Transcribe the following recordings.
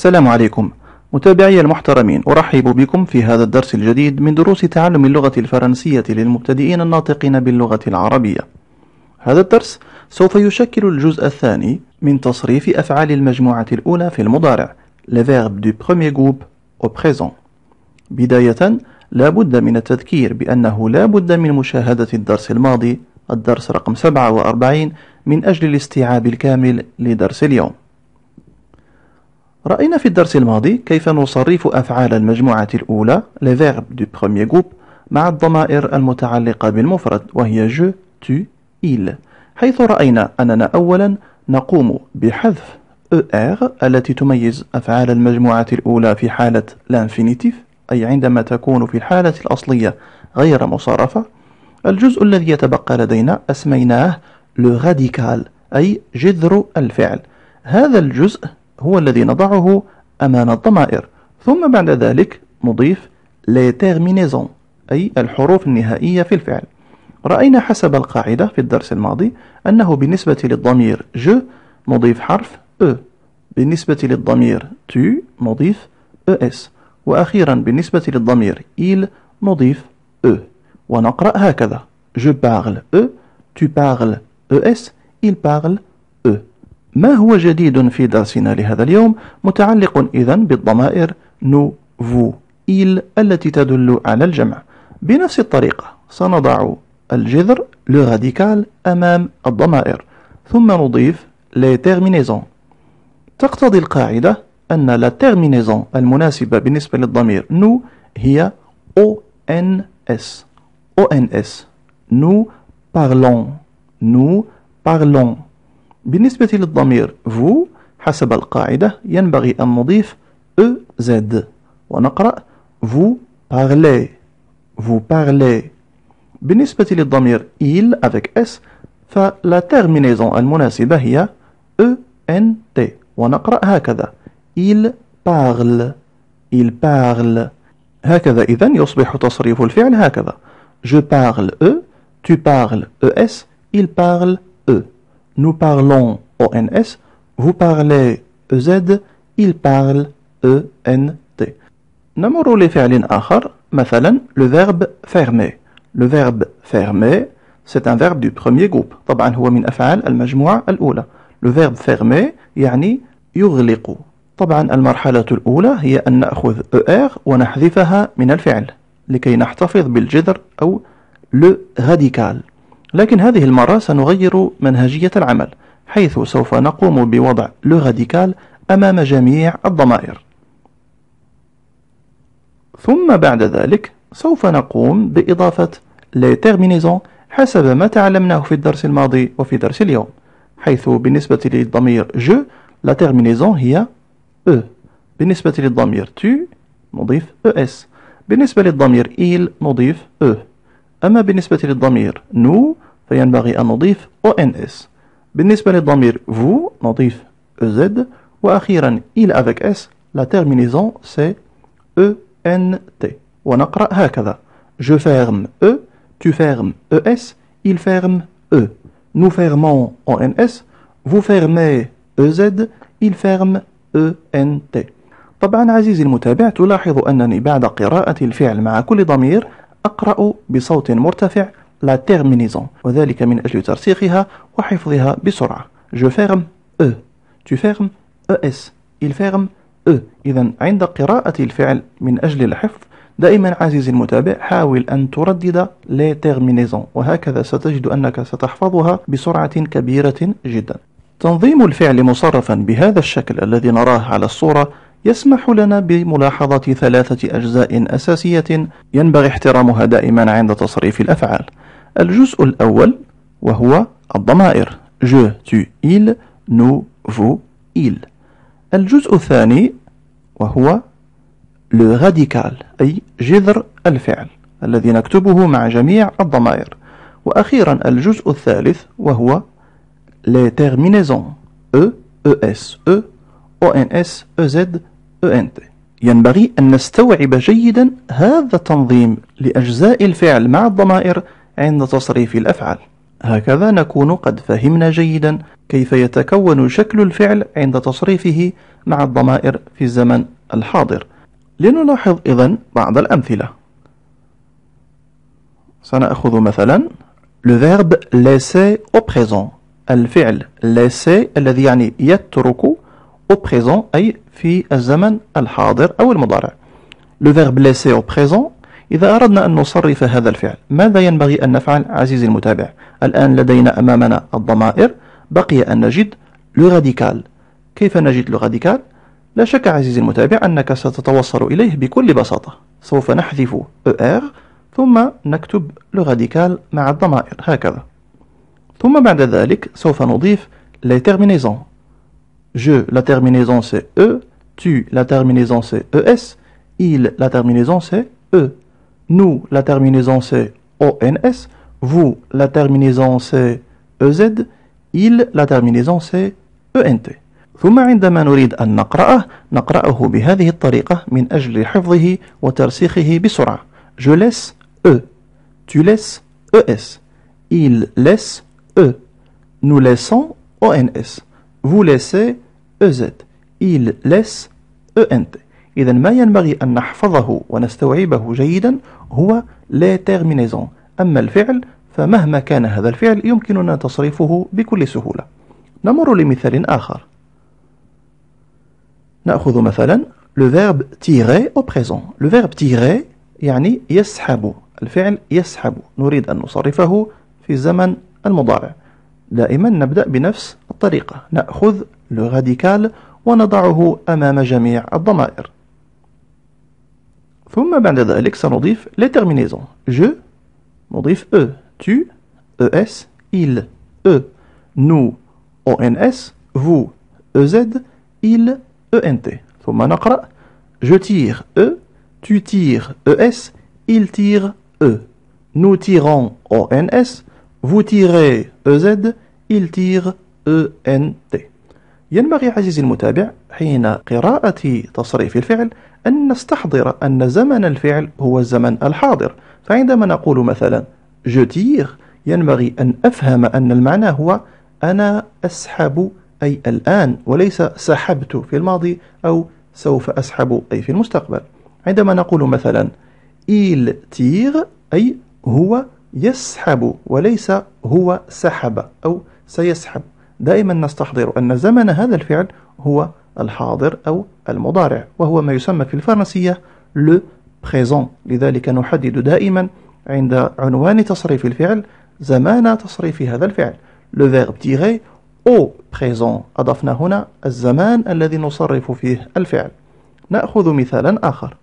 السلام عليكم متابعي المحترمين أرحب بكم في هذا الدرس الجديد من دروس تعلم اللغة الفرنسية للمبتدئين الناطقين باللغة العربية هذا الدرس سوف يشكل الجزء الثاني من تصريف أفعال المجموعة الأولى في المضارع Le verbe du premier groupe au présent بداية لا بد من التذكير بأنه لا بد من مشاهدة الدرس الماضي الدرس رقم 47 من أجل الاستيعاب الكامل لدرس اليوم رأينا في الدرس الماضي كيف نصرف أفعال المجموعة الأولى les verbes du premier groupe مع الضمائر المتعلقة بالمفرد وهي je, tu, il حيث رأينا أننا أولا نقوم بحذف er التي تميز أفعال المجموعة الأولى في حالة l'infinitif أي عندما تكون في الحالة الأصلية غير مصارفة الجزء الذي يتبقى لدينا أسميناه le radical أي جذر الفعل هذا الجزء هو الذي نضعه أمام الضمائر ثم بعد ذلك نضيف les terminaisons أي الحروف النهائية في الفعل رأينا حسب القاعدة في الدرس الماضي أنه بالنسبة للضمير ج نضيف حرف أ e. بالنسبة للضمير تو نضيف إس وأخيرا بالنسبة للضمير إيل نضيف أ e. ونقرأ هكذا je parle e tu parles es il parle ما هو جديد في درسنا لهذا اليوم متعلق إذا بالضمائر نو فو إل التي تدل على الجمع بنفس الطريقة سنضع الجذر لو راديكال أمام الضمائر ثم نضيف لي تيرمينيزون تقتضي القاعدة أن لا تيرمينيزون المناسبة بالنسبة للضمير نو هي أو إن إس أو إن إس نو parlons نو parlons بالنسبة للضمير فو حسب القاعدة ينبغي أن نضيف EZ ونقرأ vous parlez vous parlez بالنسبة للضمير il avec S فلا terminaison المناسبة هي ENT ونقرأ هكذا il parle il parle هكذا إذا يصبح تصريف الفعل هكذا je parle E tu parles ES il parle E Nous parlons ONS, vous parlez EZ, il parle ENT. نمر لفعل آخر مثلا le verbe fermer. Le verbe fermer c'est un verbe du premier groupe طبعا هو من أفعال المجموعة الأولى. Le verbe fermer يعني يغلق. طبعا المرحلة الأولى هي أن نأخذ ER ونحذفها من الفعل لكي نحتفظ بالجذر أو le radical. لكن هذه المرة سنغير منهجية العمل حيث سوف نقوم بوضع لو راديكال أمام جميع الضمائر ثم بعد ذلك سوف نقوم بإضافة لي تيرمينيزون حسب ما تعلمناه في الدرس الماضي وفي درس اليوم حيث بالنسبة للضمير جو لا تيرمينيزون هي أ e. بالنسبة للضمير تو نضيف إس بالنسبة للضمير إيل نضيف أ e. أما بالنسبة للضمير نو فينبغي أن نضيف أو إن إس بالنسبة للضمير فو نضيف أو زد وأخيرا إل أفك إس لا تيرمينيزون سي أو إن تي ونقرأ هكذا je ferme E tu fermes ES il ferme E nous fermons ONS vous fermez EZ il ferme ENT طبعا عزيزي المتابع تلاحظ أنني بعد قراءة الفعل مع كل ضمير أقرأ بصوت مرتفع لا terminaison وذلك من أجل ترسيخها وحفظها بسرعة جو فيرم أ تو فيرم أ إس إل فيرم أ إذا عند قراءة الفعل من أجل الحفظ دائما عزيزي المتابع حاول أن تردد لي terminaison وهكذا ستجد أنك ستحفظها بسرعة كبيرة جدا تنظيم الفعل مصرفا بهذا الشكل الذي نراه على الصورة يسمح لنا بملاحظة ثلاثة أجزاء أساسية ينبغي احترامها دائما عند تصريف الأفعال الجزء الأول وهو الضمائر je, tu, il, nous, vous, il الجزء الثاني وهو لو راديكال أي جذر الفعل الذي نكتبه مع جميع الضمائر وأخيرا الجزء الثالث وهو les terminaisons e, es, e ONS EZ ENT ينبغي أن نستوعب جيدا هذا التنظيم لأجزاء الفعل مع الضمائر عند تصريف الأفعال هكذا نكون قد فهمنا جيدا كيف يتكون شكل الفعل عند تصريفه مع الضمائر في الزمن الحاضر لنلاحظ إذا بعض الأمثلة سنأخذ مثلا le verbe laisser au présent الفعل laisser الذي يعني يترك au présent أي في الزمن الحاضر أو المضارع le verbe laisser au présent إذا أردنا أن نصرف هذا الفعل ماذا ينبغي أن نفعل عزيزي المتابع الآن لدينا أمامنا الضمائر بقي أن نجد le radical كيف نجد le radical لا شك عزيزي المتابع أنك ستتوصل إليه بكل بساطة سوف نحذف er ثم نكتب le radical مع الضمائر هكذا ثم بعد ذلك سوف نضيف les terminaisons Je, la terminaison c'est E. Tu, la terminaison c'est ES. Il, la terminaison c'est E. Nous, la terminaison c'est ONS. Vous, la terminaison c'est EZ. Il, la terminaison c'est ENT. ثم عندما نريد أن نقرأه نقرأه بهذه الطريقة من أجل حفظه وترسيخه Je laisse E Tu laisses ES Il laisse E Nous laissons ONS vous laissez EZ il laisse ENT إذا ما ينبغي أن نحفظه ونستوعبه جيدا هو لا terminaison أما الفعل فمهما كان هذا الفعل يمكننا تصريفه بكل سهولة نمر لمثال آخر نأخذ مثلا le verbe tirer au présent le verbe tirer يعني يسحب الفعل يسحب نريد أن نصرفه في الزمن المضارع دائما نبدأ بنفس الطريقة نأخذ الغاديكال ونضعه أمام جميع الضمائر ثم بعد ذلك سنضيف لترمينيزون je نضيف e tu es il e nous o n s vous e z il e n t ثم نقرأ je tire e tu tires e s il tire e nous tirons o n s Vous tirez EZ, il tire ENT. ينبغي عزيزي المتابع حين قراءة تصريف الفعل أن نستحضر أن زمن الفعل هو الزمن الحاضر فعندما نقول مثلا je tire ينبغي أن أفهم أن المعنى هو أنا أسحب أي الآن وليس سحبت في الماضي أو سوف أسحب أي في المستقبل عندما نقول مثلا إيل تير أي هو يسحب وليس هو سحب أو سيسحب دائما نستحضر أن زمن هذا الفعل هو الحاضر أو المضارع وهو ما يسمى في الفرنسية لو بريزون لذلك نحدد دائما عند عنوان تصريف الفعل زمان تصريف هذا الفعل لو verbe tirer au présent أضفنا هنا الزمان الذي نصرف فيه الفعل نأخذ مثالا آخر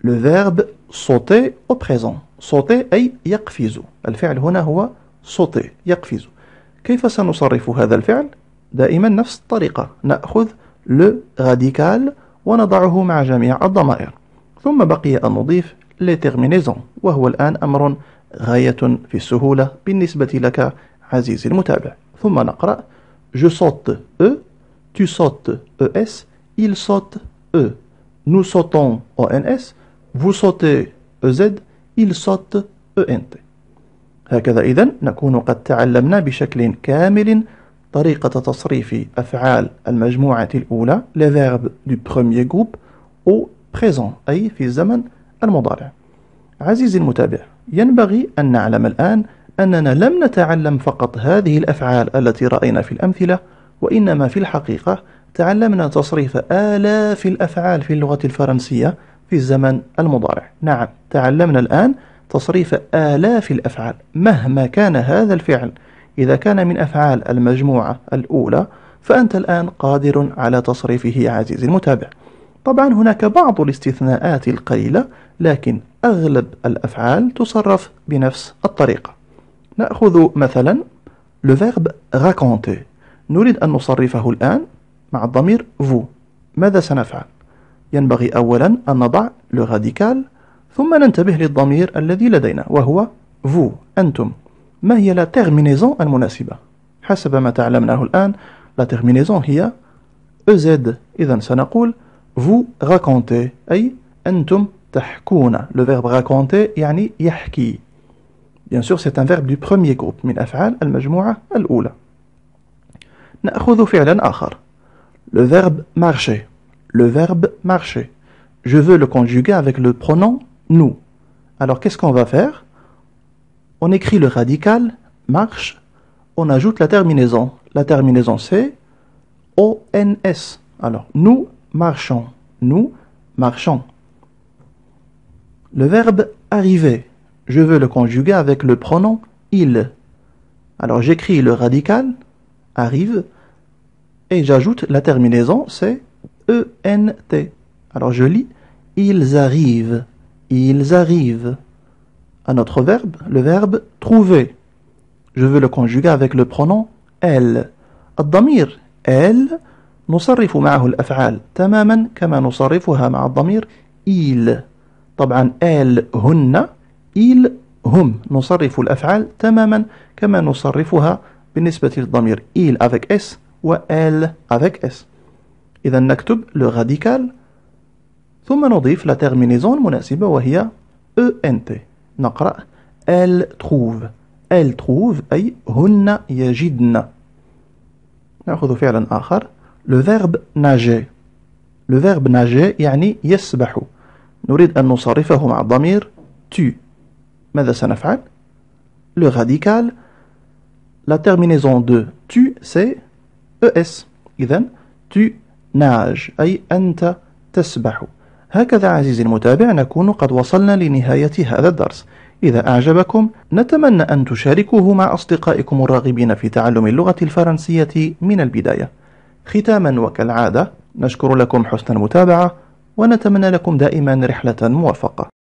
le verbe sauter au présent sauter أي يقفز الفعل هنا هو sauter يقفز كيف سنصرف هذا الفعل؟ دائما نفس الطريقة نأخذ le radical ونضعه مع جميع الضمائر ثم بقي أن نضيف les terminaisons وهو الآن أمر غاية في السهولة بالنسبة لك عزيزي المتابع ثم نقرأ je saute e tu sautes es il saute e nous sautons ons vous sautez EZ il saute ENT هكذا إذا نكون قد تعلمنا بشكل كامل طريقة تصريف أفعال المجموعة الأولى le verbe du premier groupe au présent أي في الزمن المضارع عزيزي المتابع ينبغي أن نعلم الآن أننا لم نتعلم فقط هذه الأفعال التي رأينا في الأمثلة وإنما في الحقيقة تعلمنا تصريف آلاف الأفعال في اللغة الفرنسية في الزمن المضارع نعم تعلمنا الآن تصريف آلاف الأفعال مهما كان هذا الفعل إذا كان من أفعال المجموعة الأولى فأنت الآن قادر على تصريفه عزيزي المتابع طبعا هناك بعض الاستثناءات القليلة لكن أغلب الأفعال تصرف بنفس الطريقة نأخذ مثلا le verbe raconter نريد أن نصرفه الآن مع الضمير vous ماذا سنفعل؟ ينبغي أولا أن نضع لو راديكال ثم ننتبه للضمير الذي لدينا وهو فو أنتم ما هي لا تيرمينيزون المناسبة حسب ما تعلمناه الآن لا تيرمينيزون هي زيد e إذا سنقول فو راكونتي أي أنتم تحكون لو فيرب راكونتي يعني يحكي بيان سور سيت ان فيرب du premier groupe من أفعال المجموعة الأولى. نأخذ فعلا آخر. لو فيرب مارشي le verbe marcher. Je veux le conjuguer avec le pronom nous. Alors qu'est-ce qu'on va faire On écrit le radical marche, on ajoute la terminaison. La terminaison c'est ONS. Alors nous marchons, nous marchons. Le verbe arriver, je veux le conjuguer avec le pronom il. Alors j'écris le radical arrive et j'ajoute la terminaison c'est alors je lis, ils arrivent, ils arrivent. Un autre verbe, le verbe trouver. Je veux le conjuguer avec le pronom elle. adamir elle, nous sarrifu ma'ahu l'af'al, tamaman kama nous sarrifuha damir il. Taban, El hunna, il, hum, nous sarrifu l'af'al, tamaman kama nous Sarifuha bénisbatil damir il avec s, ou elle avec s. إذا نكتب لو راديكال ثم نضيف لا تيرمينيزون المناسبة وهي تي e نقرأ إل تخوف إل تخوف أي هن يجدن نأخذ فعلا آخر لو فيرب ناجي لو فيرب ناجي يعني يسبح نريد أن نصرفه مع الضمير تو ماذا سنفعل؟ لو راديكال La دو de سي c'est إس إذا تو ناج أي أنت تسبح هكذا عزيزي المتابع نكون قد وصلنا لنهاية هذا الدرس إذا أعجبكم نتمنى أن تشاركوه مع أصدقائكم الراغبين في تعلم اللغة الفرنسية من البداية ختاما وكالعادة نشكر لكم حسن المتابعة ونتمنى لكم دائما رحلة موفقة